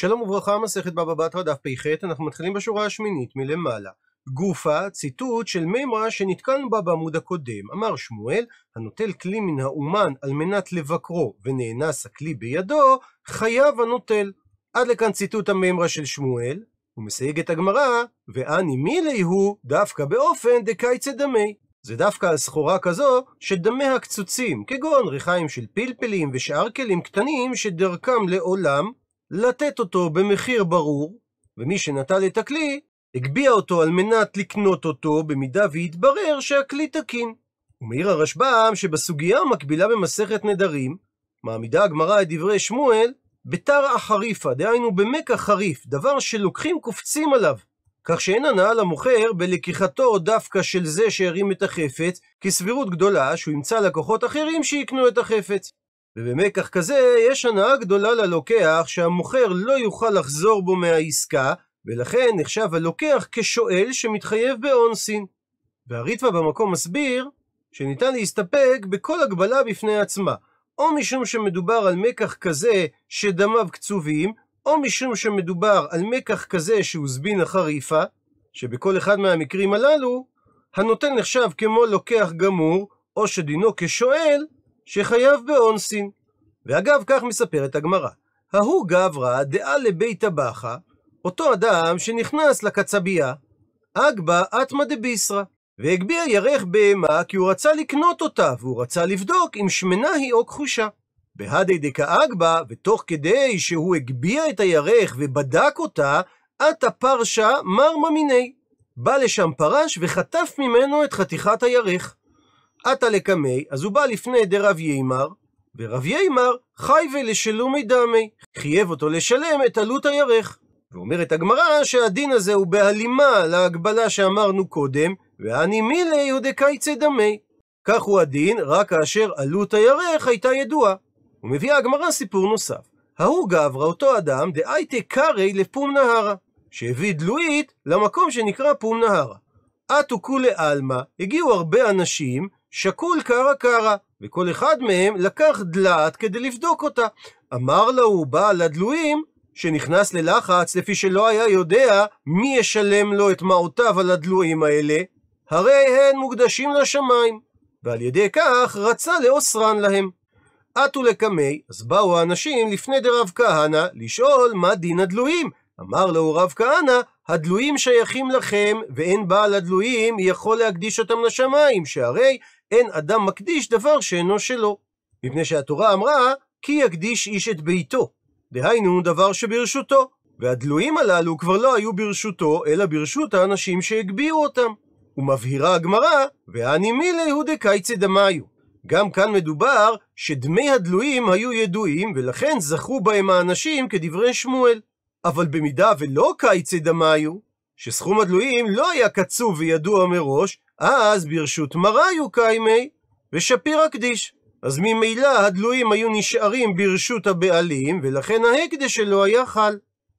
שלום וברכה, מסכת בבא בתרא, דף פ"ח, אנחנו מתחילים בשורה השמינית מלמעלה. גופה, ציטוט של מימרה שנתקלנו בה בעמוד הקודם. אמר שמואל, הנוטל כלי מן האומן על מנת לבקרו ונאנס הכלי בידו, חייב הנוטל. עד לכאן ציטוט המימרה של שמואל, את הגמרא, ואני מילי הוא דווקא באופן דקייצא דמי. זה דווקא על סחורה כזו שדמיה קצוצים, כגון ריחיים של פלפלים ושאר כלים קטנים שדרכם לעולם לתת אותו במחיר ברור, ומי שנטל את הכלי, הגביה אותו על מנת לקנות אותו במידה והתברר שהכלי תקין. ומעיר הרשב"ם שבסוגיה המקבילה במסכת נדרים, מעמידה הגמרא את דברי שמואל בתרא חריפה, דהיינו במקע חריף, דבר שלוקחים קופצים עליו, כך שאין הנאה למוכר בלקיחתו דווקא של זה שהרים את החפץ, כסבירות גדולה שהוא ימצא לקוחות אחרים שיקנו את החפץ. ובמקח כזה יש הנאה גדולה ללוקח שהמוכר לא יוכל לחזור בו מהעסקה, ולכן נחשב הלוקח כשואל שמתחייב באונסין. והריטווה במקום מסביר שניתן להסתפק בכל הגבלה בפני עצמה, או משום שמדובר על מקח כזה שדמיו קצובים, או משום שמדובר על מקח כזה שהוזבין החריפה איפה, שבכל אחד מהמקרים הללו, הנותן נחשב כמו לוקח גמור, או שדינו כשואל, שחייב באונסין. ואגב, כך מספרת הגמרא. ההוא גברא דעה לבית הבכה, אותו אדם שנכנס לקצבייה, אגבה אטמא דביסרא, והגביה ירך בהמה כי הוא רצה לקנות אותה, והוא רצה לבדוק אם שמנה היא או כחושה. בהדי אגבה, ותוך כדי שהוא הגביה את הירך ובדק אותה, עטה פרשה מרמא מיני. בא לשם פרש וחטף ממנו את חתיכת הירך. עתה לקמי, אז הוא בא לפני דרב יימר, ורב יימר חייבי לשלומי דמי, חייב אותו לשלם את עלות הירך. ואומרת הגמרא שהדין הזה הוא בהלימה להגבלה שאמרנו קודם, ואני מילי יודי קיצי דמי. כך הוא הדין, רק כאשר עלות הירך הייתה ידועה. ומביאה הגמרא סיפור נוסף. ההוא גברא אותו אדם דאייטה קרי לפום נהרה, שהביא דלואית למקום שנקרא פום נהרה. עתו כולי עלמא, הגיעו הרבה אנשים, שקול קרא קרא, וכל אחד מהם לקח דלעת כדי לבדוק אותה. אמר לו בעל הדלויים, שנכנס ללחץ לפי שלא היה יודע מי ישלם לו את מעותיו על הדלויים האלה, הרי הן מוקדשים לשמיים, ועל ידי כך רצה לאוסרן להם. עטו לקמי, אז באו האנשים לפני דרב כהנא לשאול מה דין הדלויים. אמר לו רב כהנא, הדלויים שייכים לכם, ואין בעל הדלויים יכול להקדיש אותם לשמיים, שהרי אין אדם מקדיש דבר שאינו שלו, מפני שהתורה אמרה, כי יקדיש איש את ביתו, דהיינו דבר שברשותו, והדלויים הללו כבר לא היו ברשותו, אלא ברשות האנשים שהגביאו אותם. ומבהירה הגמרא, ואני מילי הוא דקייצא דמיו. גם כאן מדובר שדמי הדלויים היו ידועים, ולכן זכו בהם האנשים כדברי שמואל. אבל במידה ולא קייצא דמיו, שסכום הדלויים לא היה קצוב וידוע מראש, אז ברשות מרא היו קיימי ושפירא קדיש. אז ממילא הדלויים היו נשארים ברשות הבעלים, ולכן ההקדש שלו היה חל.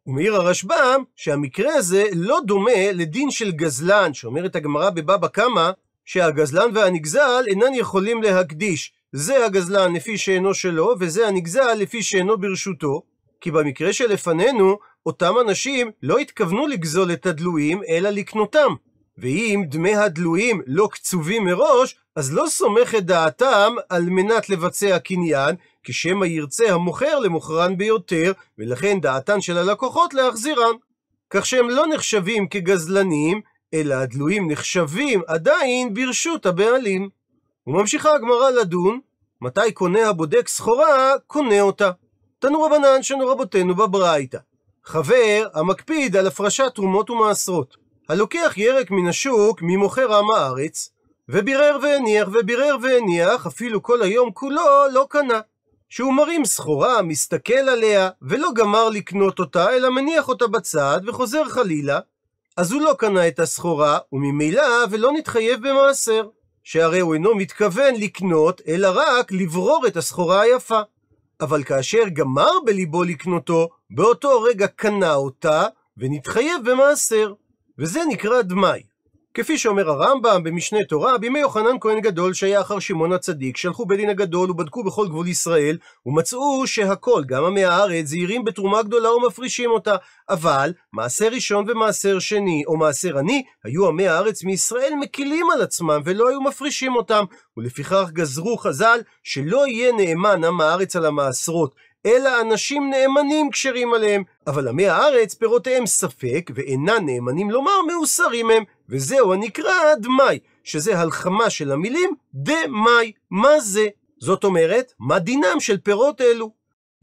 ומעיר הרשב"ם שהמקרה הזה לא דומה לדין של גזלן, שאומרת הגמרא בבבא קמא, שהגזלן והנגזל אינן יכולים להקדיש. זה הגזלן לפי שאינו שלו, וזה הנגזל לפי שאינו ברשותו. כי במקרה שלפנינו, אותם אנשים לא התכוונו לגזול את הדלויים, אלא לקנותם. ואם דמי הדלויים לא קצובים מראש, אז לא סומך את דעתם על מנת לבצע קניין, כשמא ירצה המוכר למוכרן ביותר, ולכן דעתן של הלקוחות להחזירן. כך שהם לא נחשבים כגזלנים, אלא הדלויים נחשבים עדיין ברשות הבעלים. וממשיכה הגמרא לדון, מתי קונה הבודק סחורה, קונה אותה. תנו רבנן שנו רבותינו בברייתא. חבר המקפיד על הפרשת תרומות ומעשרות, הלוקח ירק מן השוק ממוכר עם הארץ, ובירר והניח, ובירר והניח, אפילו כל היום כולו לא קנה. שהוא מרים סחורה, מסתכל עליה, ולא גמר לקנות אותה, אלא מניח אותה בצד, וחוזר חלילה. אז הוא לא קנה את הסחורה, וממילא ולא נתחייב במעשר. שהרי הוא אינו מתכוון לקנות, אלא רק לברור את הסחורה היפה. אבל כאשר גמר בליבו לקנותו, באותו רגע קנה אותה, ונתחייב במעשר. וזה נקרא דמאי. כפי שאומר הרמב"ם במשנה תורה, בימי יוחנן כהן גדול שהיה אחר שמעון הצדיק, שלחו בית דין הגדול ובדקו בכל גבול ישראל, ומצאו שהכל, גם עמי הארץ, זהירים בתרומה גדולה ומפרישים אותה. אבל, מעשר ראשון ומעשר שני, או מעשר עני, היו עמי הארץ מישראל מקילים על עצמם, ולא היו מפרישים אותם. ולפיכך גזרו חז"ל, שלא יהיה נאמן עם הארץ על המעשרות, אלא אנשים נאמנים כשרים עליהם. אבל עמי הארץ פירותיהם ספק, ואינם נאמנים לומר מאוסרים הם, וזהו הנקרא דמאי, שזה הלחמה של המילים דמאי, מה זה? זאת אומרת, מה דינם של פירות אלו?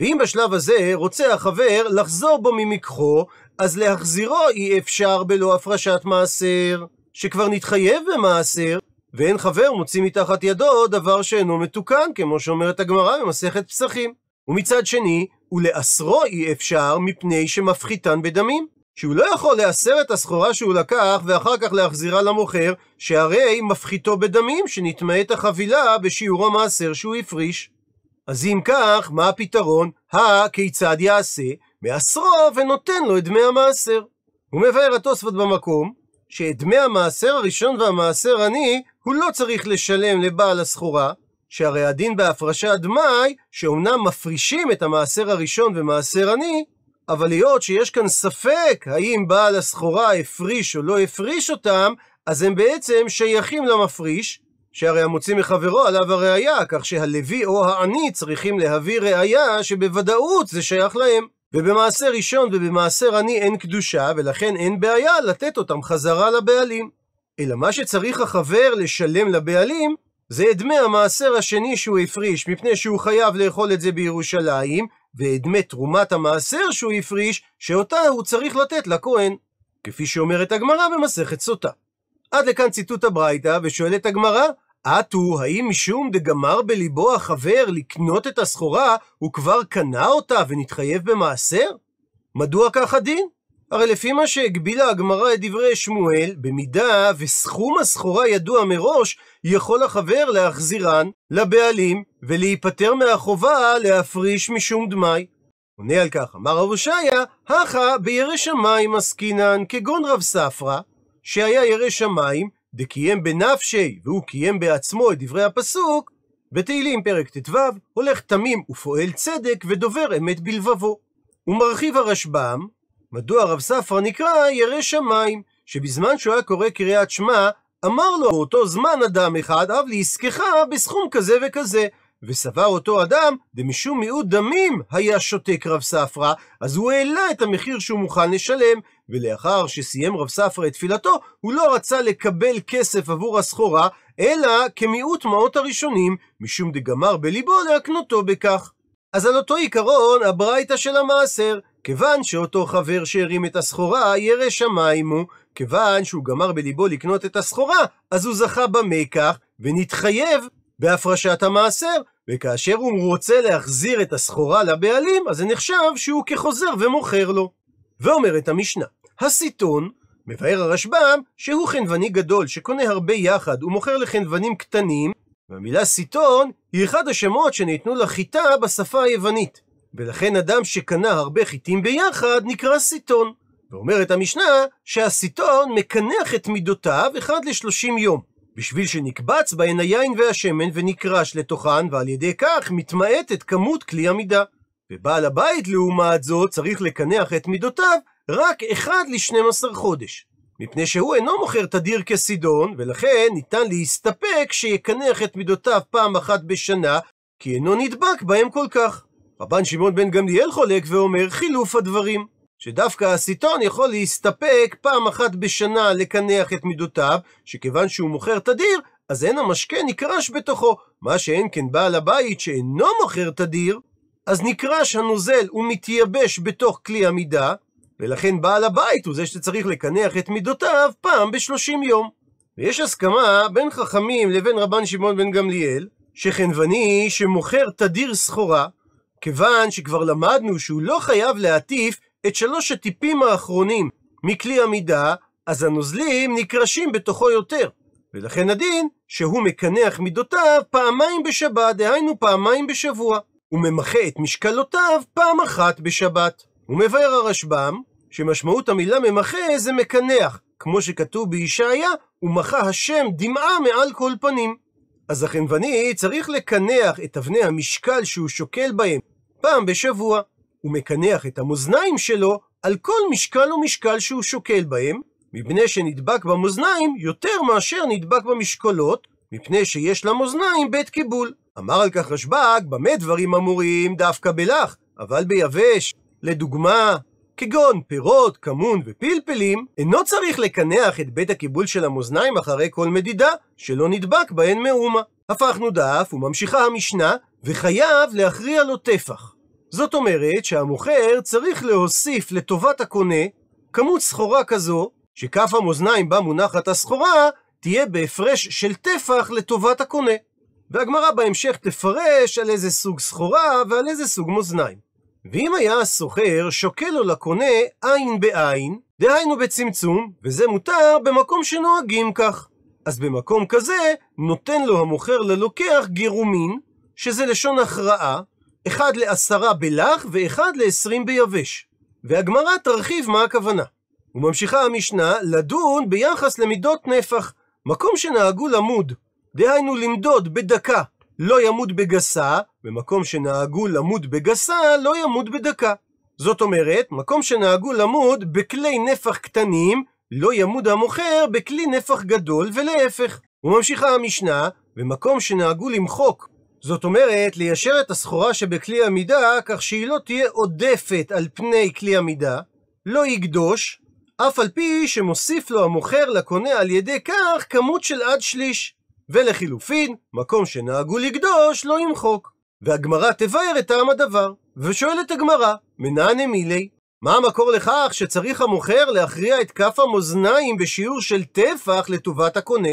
ואם בשלב הזה רוצה החבר לחזור בו ממקחו, אז להחזירו אי אפשר בלא הפרשת מעשר, שכבר נתחייב במעשר, ואין חבר מוציא מתחת ידו דבר שאינו מתוקן, כמו שאומרת הגמרא במסכת פסחים. ומצד שני, ולאסרו אי אפשר מפני שמפחיתן בדמים. שהוא לא יכול לאסר את הסחורה שהוא לקח ואחר כך להחזירה למוכר, שהרי מפחיתו בדמים שנטמאת החבילה בשיעור המעשר שהוא הפריש. אז אם כך, מה הפתרון? הכיצד יעשה? מאסרו ונותן לו את דמי המעשר. הוא מבאר התוספות במקום, שאת דמי המעשר הראשון והמעשר עני, הוא לא צריך לשלם לבעל הסחורה, שהרי הדין בהפרשה דמאי, שאומנם מפרישים את המעשר הראשון ומעשר עני, אבל היות שיש כאן ספק האם בעל הסחורה הפריש או לא הפריש אותם, אז הם בעצם שייכים למפריש, שהרי המוציא מחברו עליו הראייה, כך שהלוי או העני צריכים להביא ראייה שבוודאות זה שייך להם. ובמעשר ראשון ובמעשר עני אין קדושה, ולכן אין בעיה לתת אותם חזרה לבעלים. אלא מה שצריך החבר לשלם לבעלים, זה את דמי המעשר השני שהוא הפריש, מפני שהוא חייב לאכול את זה בירושלים, ואת דמי תרומת המעשר שהוא הפריש, שאותה הוא צריך לתת לכהן. כפי שאומרת הגמרא במסכת סוטה. עד לכאן ציטוט הברייתא, ושואלת הגמרא, אטו, האם משום דגמר בליבו החבר לקנות את הסחורה, הוא כבר קנה אותה ונתחייב במעשר? מדוע כך הדין? הרי לפי מה שהגבילה הגמרא את דברי שמואל, במידה וסכום הסחורה ידוע מראש, יכול החבר להחזירן לבעלים ולהיפטר מהחובה להפריש משום דמי. עונה על כך, אמר רב הושעיה, הכה בירא שמיים עסקינן, כגון רב ספרא, שהיה ירא שמיים, דקיים בנפשי, והוא קיים בעצמו את דברי הפסוק, בתהילים פרק ט"ו, הולך תמים ופועל צדק ודובר אמת בלבבו. ומרחיב הרשב"ם, מדוע רב ספרא נקרא ירא שמיים, שבזמן שהוא היה קורא קריאת שמע, אמר לו באותו זמן אדם אחד, אב לעסקך בסכום כזה וכזה. וסבר אותו אדם, ומשום מיעוט דמים היה שותק רב ספרא, אז הוא העלה את המחיר שהוא מוכן לשלם, ולאחר שסיים רב ספרא את תפילתו, הוא לא רצה לקבל כסף עבור הסחורה, אלא כמיעוט מעות הראשונים, משום דגמר בליבו להקנותו בכך. אז על אותו עיקרון, הברייתא של המעשר, כיוון שאותו חבר שהרים את הסחורה, ירא שמיים הוא, כיוון שהוא גמר בליבו לקנות את הסחורה, אז הוא זכה במקח, ונתחייב בהפרשת המעשר, וכאשר הוא רוצה להחזיר את הסחורה לבעלים, אז זה נחשב שהוא כחוזר ומוכר לו. ואומרת המשנה, הסיטון, מבאר הרשב"ם, שהוא חנווני גדול שקונה הרבה יחד ומוכר לחנוונים קטנים, והמילה סיטון היא אחד השמות שניתנו לחיטה בשפה היוונית. ולכן אדם שקנה הרבה חיטים ביחד נקרא סיטון. ואומרת המשנה שהסיטון מקנח את מידותיו אחד לשלושים יום, בשביל שנקבץ בהן היין והשמן ונקרש לתוכן, ועל ידי כך מתמעטת כמות כלי המידה. ובעל הבית, לעומת זאת, צריך לקנח את מידותיו רק אחד לשנים עשר חודש. מפני שהוא אינו מוכר תדיר כסידון, ולכן ניתן להסתפק שיקנח את מידותיו פעם אחת בשנה, כי אינו נדבק בהם כל כך. רבן שמעון בן גמליאל חולק ואומר חילוף הדברים, שדווקא הסיטון יכול להסתפק פעם אחת בשנה לקנח את מידותיו, שכיוון שהוא מוכר תדיר, אז אין המשקה נקרש בתוכו, מה שאין כן בעל הבית שאינו מוכר תדיר, אז נקרש הנוזל ומתייבש בתוך כלי המידה, ולכן בעל הבית הוא זה שצריך לקנח את מידותיו פעם בשלושים יום. ויש הסכמה בין חכמים לבין רבן שמעון בן גמליאל, שחנווני שמוכר תדיר סחורה, כיוון שכבר למדנו שהוא לא חייב להטיף את שלוש הטיפים האחרונים מכלי המידה, אז הנוזלים נקרשים בתוכו יותר. ולכן הדין שהוא מקנח מידותיו פעמיים בשבת, דהיינו פעמיים בשבוע. הוא ממחה את משקלותיו פעם אחת בשבת. ומבאר הרשב"ם שמשמעות המילה ממחה זה מקנח, כמו שכתוב בישעיה, ומחה השם דמעה מעל כל פנים. אז החנווני צריך לקנח את אבני המשקל שהוא שוקל בהם פעם בשבוע. הוא מקנח את המאזניים שלו על כל משקל ומשקל שהוא שוקל בהם, מפני שנדבק במאזניים יותר מאשר נדבק במשקולות, מפני שיש למאזניים בית קיבול. אמר על כך רשב"ג, במה דברים אמורים דווקא בלח, אבל ביבש. לדוגמה, כגון פירות, כמון ופלפלים, אינו צריך לקנח את בית הקיבול של המאזניים אחרי כל מדידה, שלא נדבק בהן מאומה. הפכנו דף, וממשיכה המשנה, וחייב להכריע לו טפח. זאת אומרת שהמוכר צריך להוסיף לטובת הקונה כמות סחורה כזו, שכף המאזניים בה מונחת הסחורה, תהיה בהפרש של טפח לטובת הקונה. והגמרא בהמשך תפרש על איזה סוג סחורה ועל איזה סוג מאזניים. ואם היה הסוחר שוקל לו לקונה עין בעין, דהיינו בצמצום, וזה מותר במקום שנוהגים כך. אז במקום כזה, נותן לו המוכר ללוקח גירומין, שזה לשון הכרעה, אחד לעשרה בלח ואחד לעשרים ביבש. והגמרא תרחיב מה הכוונה. וממשיכה המשנה לדון ביחס למידות נפח, מקום שנהגו למוד, דהיינו למדוד בדקה לא ימות בגסה, במקום שנהגו למות בגסה, לא ימות בדקה. זאת אומרת, מקום שנהגו למות בכלי נפח קטנים, לא ימוד המוכר בכלי נפח גדול ולהפך. וממשיכה המשנה, במקום שנהגו למחוק, זאת אומרת, ליישר את הסחורה שבכלי המידה, כך שהיא לא תהיה עודפת על פני כלי המידה, לא יקדוש, אף על פי שמוסיף לו המוכר לקונה על ידי כך כמות של עד שליש. ולחילופין, מקום שנהגו לקדוש לא ימחוק. והגמרא תבאר את טעם הדבר, ושואלת הגמרא, מנענה מילי? מה המקור לכך שצריך המוכר להכריע את כף המאזניים בשיעור של טפח לטובת הקונה?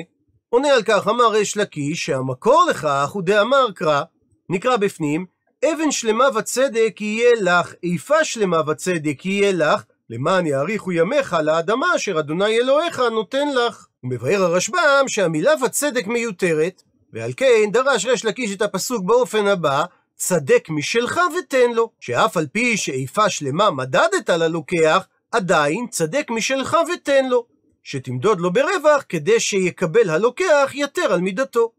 עונה על כך אמר אש לקיש שהמקור לכך הוא דאמר קרא, נקרא בפנים, אבן שלמה וצדק יהיה לך, איפה שלמה וצדק יהיה לך, למען יאריכו ימיך לאדמה אשר אדוני אלוהיך נותן לך. ומבאר הרשב"ם שהמילה וצדק מיותרת, ועל כן דרש ריש לקיש את הפסוק באופן הבא, צדק משלך ותן לו, שאף על פי שאיפה שלמה מדדת ללוקח, עדיין צדק משלך ותן לו, שתמדוד לו ברווח כדי שיקבל הלוקח יתר על מידתו.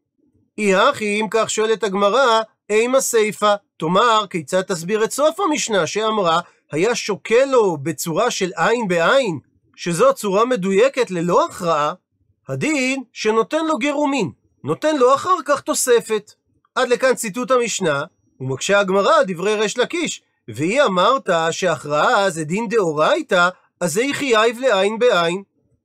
אי הכי, אם כך שואלת הגמרא, אימה סיפה, תאמר, כיצד תסביר את סוף המשנה שאמרה היה שוקל לו בצורה של עין בעין, שזו צורה מדויקת ללא הכרעה, הדין שנותן לו גירומין, נותן לו אחר כך תוספת. עד לכאן ציטוט המשנה, ומקשה הגמרא על דברי ריש לקיש, והיא אמרת שהכרעה זה דין דאורייתא, אז זה יחייב לעין בעין.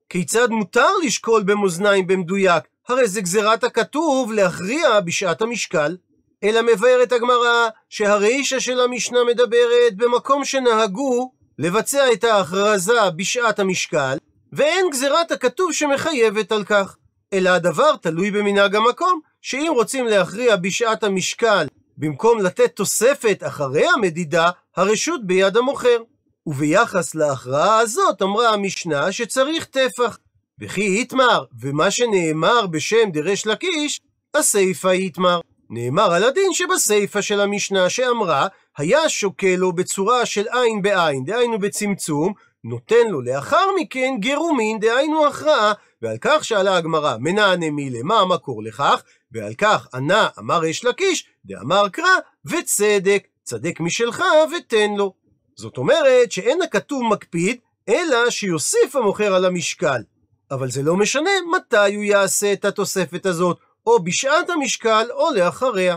כיצד מותר לשקול במאזניים במדויק? הרי זה גזירת הכתוב להכריע בשעת המשקל. אלא מבארת הגמרא שהרישה של המשנה מדברת במקום שנהגו לבצע את ההכרזה בשעת המשקל, ואין גזירת הכתוב שמחייבת על כך. אלא הדבר תלוי במנהג המקום, שאם רוצים להכריע בשעת המשקל, במקום לתת תוספת אחרי המדידה, הרשות ביד המוכר. וביחס להכרעה הזאת אמרה המשנה שצריך טפח. וכי יתמר, ומה שנאמר בשם דרש לקיש, הסיפה יתמר. נאמר על הדין שבסיפא של המשנה שאמרה, היה שוקל לו בצורה של עין בעין, דהיינו בצמצום, נותן לו לאחר מכן גירומין, דהיינו הכרעה, ועל כך שאלה הגמרא, מנענה מילה, מה המקור לכך? ועל כך ענה אמר יש לקיש, דאמר קרא, וצדק, צדק משלך ותן לו. זאת אומרת שאין הכתוב מקפיד, אלא שיוסיף המוכר על המשקל. אבל זה לא משנה מתי הוא יעשה את התוספת הזאת, או בשעת המשקל, או לאחריה.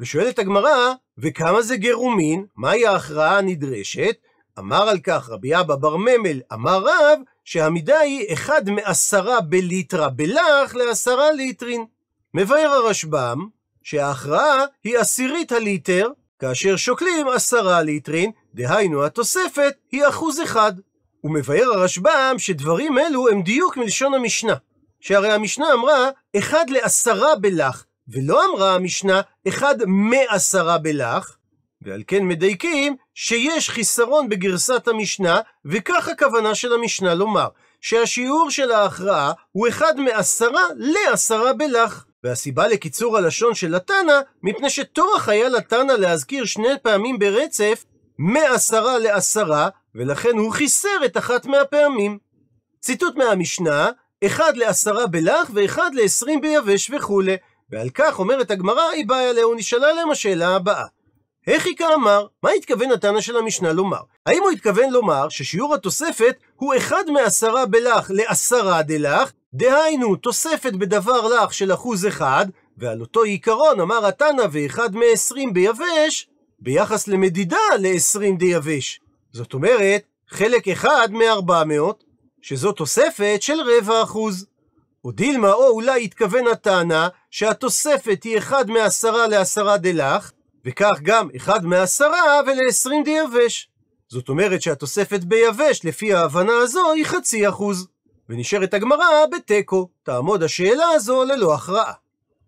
ושואלת הגמרא, וכמה זה גירומין? מהי ההכרעה הנדרשת? אמר על כך רבי אבא בר ממל, אמר רב, שהמידה היא אחד מעשרה בליטרה בלח לעשרה ליטרין. מבאר הרשב"ם שההכרעה היא עשירית הליטר, כאשר שוקלים עשרה ליטרין, דהיינו התוספת היא אחוז אחד. ומבאר הרשב"ם שדברים אלו הם דיוק מלשון המשנה, שהרי המשנה אמרה אחד לעשרה בלח, ולא אמרה המשנה אחד מעשרה בלח, ועל כן מדייקים שיש חיסרון בגרסת המשנה, וכך הכוונה של המשנה לומר, שהשיעור של ההכרעה הוא אחד מעשרה לעשרה בלח. והסיבה לקיצור הלשון של התנא, מפני שטורח היה לתנא להזכיר שני פעמים ברצף מעשרה לעשרה, ולכן הוא חיסר את אחת מהפעמים. ציטוט מהמשנה, אחד לעשרה בלח ואחד לעשרים ביבש וכולי. ועל כך אומרת הגמרא, אי באיה להו, נשאלה להם השאלה הבאה. הכי כאמר, מה התכוון התנא של המשנה לומר? האם הוא התכוון לומר ששיעור התוספת הוא אחד מעשרה בלח לעשרה דלח, דהיינו תוספת בדבר לח של אחוז אחד, ועל אותו עיקרון אמר התנא ואחד מעשרים ביבש, ביחס למדידה לעשרים דיבש. זאת אומרת, חלק אחד מארבע מאות, שזו תוספת של רבע אחוז. או דילמה, או אולי התכוון הטענה שהתוספת היא אחד מעשרה לעשרה דלך, וכך גם אחד מעשרה ולעשרים דיבש. זאת אומרת שהתוספת ביבש, לפי ההבנה הזו, היא חצי אחוז. ונשארת הגמרא בתיקו. תעמוד השאלה הזו ללא הכרעה.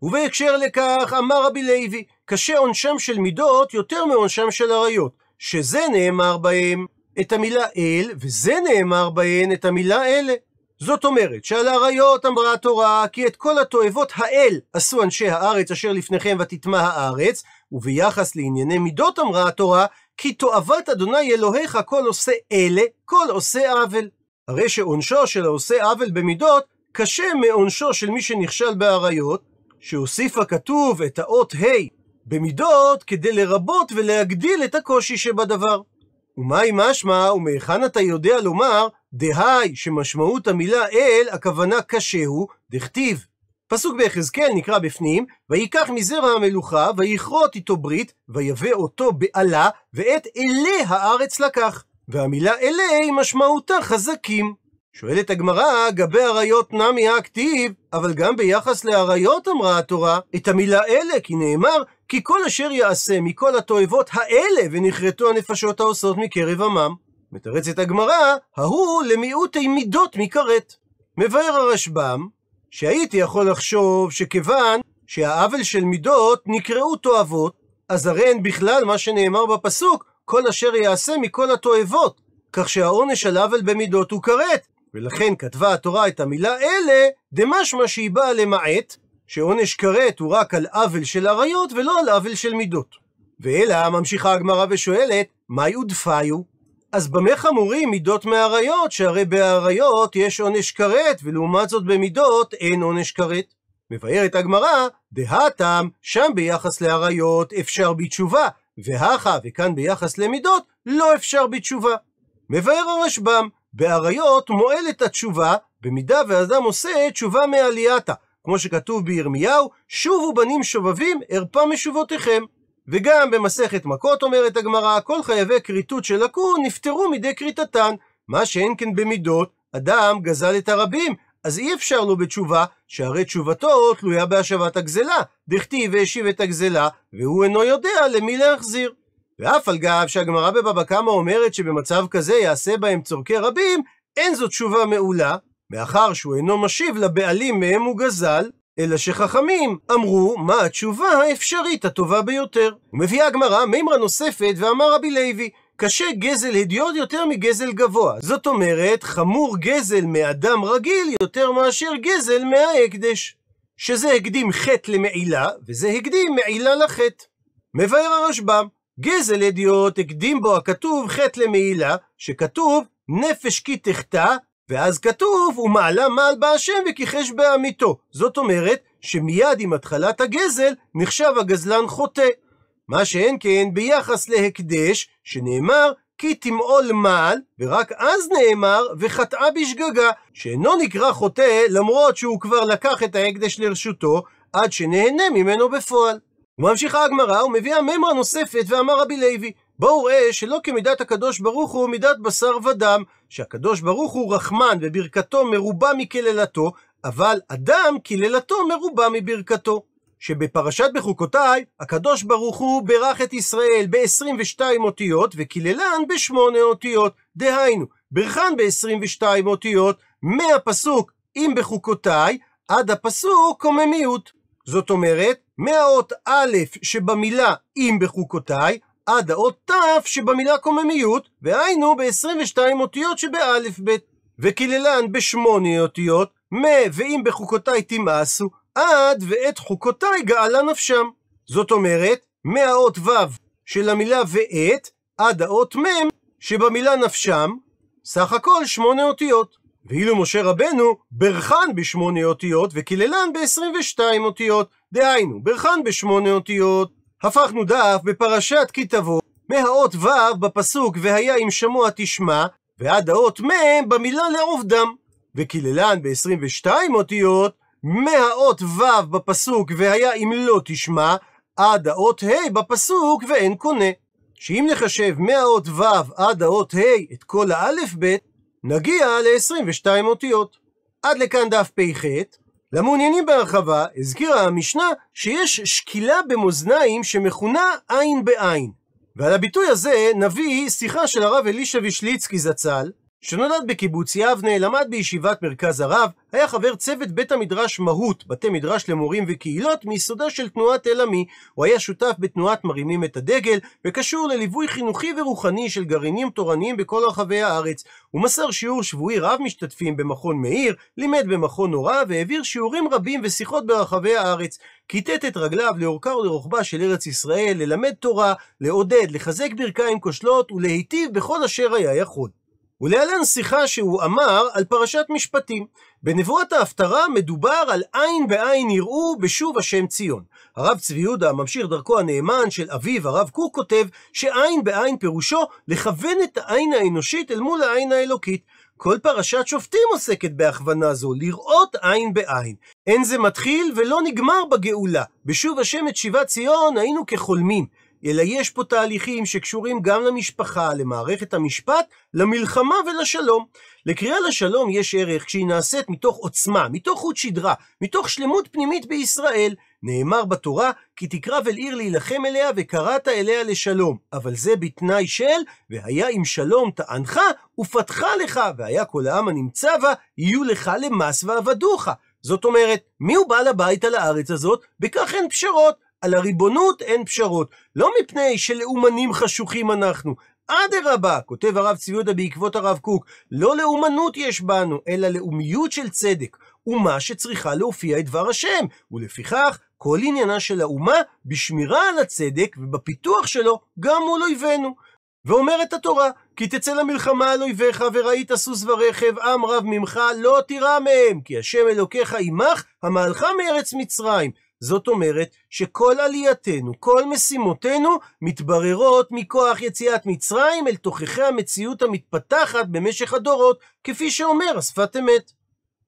ובהקשר לכך, אמר רבי לוי, קשה עונשם של מידות יותר מעונשם של עריות, שזה נאמר בהם. את המילה אל, וזה נאמר בהן את המילה אלה. זאת אומרת, שעל האריות אמרה התורה, כי את כל התועבות האל עשו אנשי הארץ אשר לפניכם ותטמע הארץ, וביחס לענייני מידות אמרה התורה, כי תועבת אדוני אלוהיך כל עושה אלה, כל עושה עוול. הרי שעונשו של העושה עוול במידות, קשה מעונשו של מי שנכשל באריות, שהוסיף הכתוב את האות ה' במידות כדי לרבות ולהגדיל את הקושי שבדבר. ומהי משמע, ומהיכן אתה יודע לומר, דהי שמשמעות המילה אל, הכוונה הוא, דכתיב. פסוק ביחזקאל נקרא בפנים, ויקח מזרע המלוכה, ויכרות איתו ברית, ויבא אותו בעלה, ואת אלי הארץ לקח. והמילה אלי משמעותה חזקים. שואלת הגמרא, גבי עריות נמי הכתיב, אבל גם ביחס לעריות אמרה התורה, את המילה אלה, כי נאמר, כי כל אשר יעשה מכל התועבות האלה, ונכרתו הנפשות העושות מקרב עמם. מתרצת הגמרא, ההוא למיעוטי מידות מכרת. מבאר הרשב"ם, שהייתי יכול לחשוב שכיוון שהעוול של מידות נקראו תועבות, אז הרי אין בכלל מה שנאמר בפסוק, כל אשר יעשה מכל התועבות, כך שהעונש על עוול במידות הוא כרת. ולכן כתבה התורה את המילה אלה, דמשמע שהיא באה למעט, שעונש כרת הוא רק על עוול של עריות ולא על עוול של מידות. ואלא ממשיכה הגמרא ושואלת, מהי ודפיו? אז במה חמורים מידות מעריות, שהרי בעריות יש עונש כרת, ולעומת זאת במידות אין עונש כרת. מבארת הגמרא, דהתם, שם ביחס לעריות אפשר בתשובה, והכה, וכאן ביחס למידות, לא אפשר בתשובה. מבאר הרשב"ם, בעריות מועלת התשובה, במידה ואדם עושה תשובה מעלייתה, כמו שכתוב בירמיהו, שובו בנים שובבים, ארפה משובותיכם. וגם במסכת מכות אומרת הגמרא, כל חייבי כריתות שלקו נפטרו מידי כריתתן. מה שאין כן במידות, אדם גזל את הרבים, אז אי אפשר לו בתשובה, שהרי תשובתו תלויה בהשבת הגזלה. דכתיב והשיב את הגזלה, והוא אינו יודע למי להחזיר. ואף על גב שהגמרא בבבא קמא אומרת שבמצב כזה יעשה בהם צורכי רבים, אין זו תשובה מעולה, מאחר שהוא אינו משיב לבעלים מהם הוא גזל, אלא שחכמים אמרו מה התשובה האפשרית הטובה ביותר. ומביאה הגמרא מימרה נוספת ואמר רבי לוי, קשה גזל הדיוט יותר מגזל גבוה. זאת אומרת, חמור גזל מאדם רגיל יותר מאשר גזל מההקדש. שזה הקדים חטא למעילה, וזה הקדים מעילה לחטא. מבאר הרשב"ם, גזל הדיוט הקדים בו הכתוב חטא למעילה, שכתוב נפש כי תחטא ואז כתוב, ומעלה מעל בה השם וכיחש בעמיתו. זאת אומרת, שמיד עם התחלת הגזל, נחשב הגזלן חוטא. מה שאין כן ביחס להקדש, שנאמר, כי תמעול מעל, ורק אז נאמר, וחטאה בשגגה, שאינו נקרא חוטא, למרות שהוא כבר לקח את ההקדש לרשותו, עד שנהנה ממנו בפועל. וממשיכה הגמרא, ומביאה ממרה נוספת, ואמר רבי לוי, בואו ראה שלא כמידת הקדוש ברוך הוא מידת בשר ודם, שהקדוש ברוך הוא רחמן וברכתו מרובה מקללתו, אבל אדם קללתו מרובה מברכתו. שבפרשת בחוקותיי, הקדוש ברוך הוא ברך את ישראל ב-22 אותיות וקיללן ב-8 אותיות. דהיינו, ברכן ב-22 אותיות, מהפסוק אם בחוקותיי עד הפסוק קוממיות. זאת אומרת, מהאות א' שבמילה אם בחוקותיי, עד האות ת' שבמילה קוממיות, והיינו ב-22 אותיות שבאלף בית. וקיללן בשמונה אותיות, מ- ואם בחוקותיי תמאסו, עד ואת חוקותיי גאלה נפשם. זאת אומרת, מהאות ו' של המילה ואת, עד האות מ' שבמילה נפשם, סך הכל שמונה אותיות. ואילו משה רבנו ברחן בשמונה אותיות וקיללן ב-22 אותיות, דהיינו, ברחן בשמונה אותיות. הפכנו דף בפרשת כי תבוא, מהאות ו' בפסוק והיה אם שמוע תשמע, ועד האות מ' במילה לעובדם. וקיללן ב-22 אותיות, מהאות ו' בפסוק והיה אם לא תשמע, עד האות ה' בפסוק ואין קונה. שאם נחשב מהאות ו' עד האות ה' את כל האלף ב', נגיע ל-22 אותיות. עד לכאן דף פ"ח. למעוניינים בהרחבה, הזכירה המשנה שיש שקילה במאזניים שמכונה עין בעין. ועל הביטוי הזה נביא שיחה של הרב אלישע וישליצקי זצ"ל, שנולד בקיבוץ יבנה, למד בישיבת מרכז הרב, היה חבר צוות בית המדרש מהות, בתי מדרש למורים וקהילות, מיסודה של תנועת אל עמי. הוא היה שותף בתנועת מרימים את הדגל, וקשור לליווי חינוכי ורוחני של גרעינים תורניים בכל רחבי הארץ. הוא מסר שיעור שבועי רב משתתפים במכון מאיר, לימד במכון נורא, והעביר שיעורים רבים ושיחות ברחבי הארץ. כיתת את רגליו לאורכה ולרוחבה של ארץ ישראל, ללמד תורה, לעודד, לחזק ברכיים כושלות, ולהיטיב בכל אשר היה יכול. ולהלן שיחה שהוא אמר על פרשת משפטים. בנבואת ההפטרה מדובר על עין בעין יראו בשוב השם ציון. הרב צבי יהודה, ממשיך דרכו הנאמן של אביו, הרב קוק, כותב שעין בעין פירושו לכוון את העין האנושית אל מול העין האלוקית. כל פרשת שופטים עוסקת בהכוונה זו, לראות עין בעין. אין זה מתחיל ולא נגמר בגאולה. בשוב השם את שיבת ציון היינו כחולמים. אלא יש פה תהליכים שקשורים גם למשפחה, למערכת המשפט, למלחמה ולשלום. לקריאה לשלום יש ערך כשהיא נעשית מתוך עוצמה, מתוך חוט שדרה, מתוך שלמות פנימית בישראל. נאמר בתורה, כי תקרב אל עיר להילחם אליה וקראת אליה לשלום. אבל זה בתנאי של, והיה אם שלום טענך ופתחה לך, והיה כל העם הנמצא בה, יהיו לך למס ועבדוך. זאת אומרת, מי הוא בעל הבית על הארץ הזאת? בכך אין פשרות. על הריבונות אין פשרות, לא מפני שלאומנים חשוכים אנחנו. אדרבה, כותב הרב צבי יהודה בעקבות הרב קוק, לא לאומנות יש בנו, אלא לאומיות של צדק, אומה שצריכה להופיע את דבר השם, ולפיכך כל עניינה של האומה בשמירה על הצדק ובפיתוח שלו גם מול אויבינו. ואומרת התורה, כי תצא למלחמה על אויביך, וראית סוס ורכב, עם רב ממך, לא תירא מהם, כי השם אלוקיך עמך, המהלכה מארץ מצרים. זאת אומרת שכל עלייתנו, כל משימותינו, מתבררות מכוח יציאת מצרים אל תוככי המציאות המתפתחת במשך הדורות, כפי שאומר השפת אמת.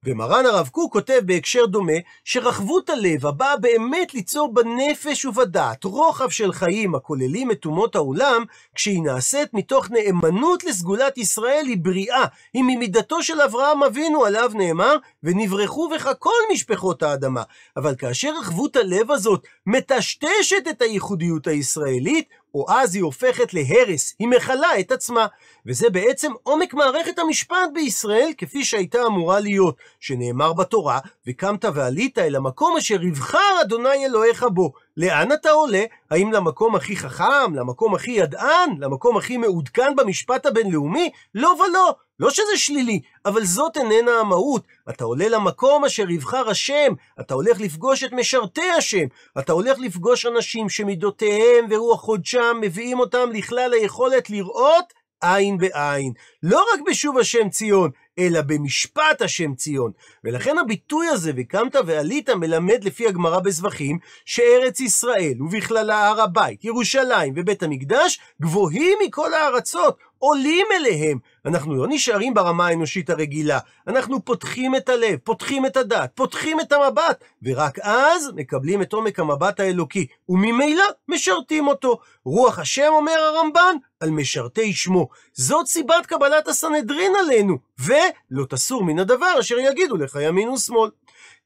ומרן הרב קוק כותב בהקשר דומה, שרחבות הלב הבאה באמת ליצור בנפש ובדעת רוחב של חיים הכוללים את אומות העולם, כשהיא נעשית מתוך נאמנות לסגולת ישראל היא בריאה, היא ממידתו של אברהם אבינו, עליו נאמר, ונברחו בך כל משפחות האדמה. אבל כאשר רחבות הלב הזאת מטשטשת את הייחודיות הישראלית, או אז היא הופכת להרס, היא מכלה את עצמה. וזה בעצם עומק מערכת המשפט בישראל, כפי שהייתה אמורה להיות, שנאמר בתורה, וקמת ועלית אל המקום אשר יבחר אדוני אלוהיך בו. לאן אתה עולה? האם למקום הכי חכם? למקום הכי ידען? למקום הכי מעודכן במשפט הבינלאומי? לא ולא, לא שזה שלילי, אבל זאת איננה המהות. אתה עולה למקום אשר יבחר השם, אתה הולך לפגוש את משרתי השם, אתה הולך לפגוש אנשים שמידותיהם ורוח חודשם מביאים אותם לכלל היכולת לראות עין בעין. לא רק בשוב השם ציון, אלא במשפט השם ציון. ולכן הביטוי הזה, וקמת ועלית, מלמד לפי הגמרא בזבחים, שארץ ישראל, ובכללה הר הבית, ירושלים ובית המקדש, גבוהים מכל הארצות, עולים אליהם. אנחנו לא נשארים ברמה האנושית הרגילה, אנחנו פותחים את הלב, פותחים את הדעת, פותחים את המבט, ורק אז מקבלים את עומק המבט האלוקי, וממילא משרתים אותו. רוח השם, אומר הרמב"ן, על משרתי שמו. זאת סיבת קבלת הסנהדרין עלינו, ולא תסור מן הדבר אשר יגידו לך ימין ושמאל.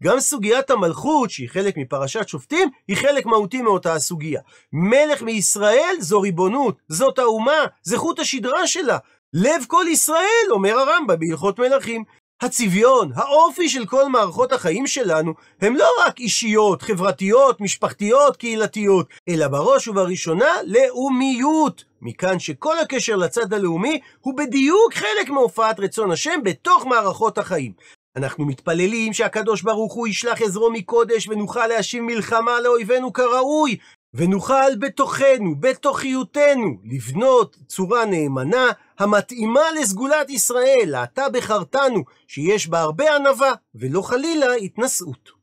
גם סוגיית המלכות, שהיא חלק מפרשת שופטים, היא חלק מהותי מאותה הסוגיה. מלך מישראל זו ריבונות, זאת האומה, זה חוט השדרה שלה. לב כל ישראל, אומר הרמב"ם בהלכות מלכים. הצביון, האופי של כל מערכות החיים שלנו, הם לא רק אישיות, חברתיות, משפחתיות, קהילתיות, אלא בראש ובראשונה לאומיות. מכאן שכל הקשר לצד הלאומי הוא בדיוק חלק מהופעת רצון השם בתוך מערכות החיים. אנחנו מתפללים שהקדוש ברוך הוא ישלח עזרו מקודש ונוכל להשיב מלחמה לאויבינו כראוי, ונוכל בתוכנו, בתוכיותנו, לבנות צורה נאמנה המתאימה לסגולת ישראל, לעתה בחרתנו, שיש בה הרבה ענווה, ולא חלילה התנשאות.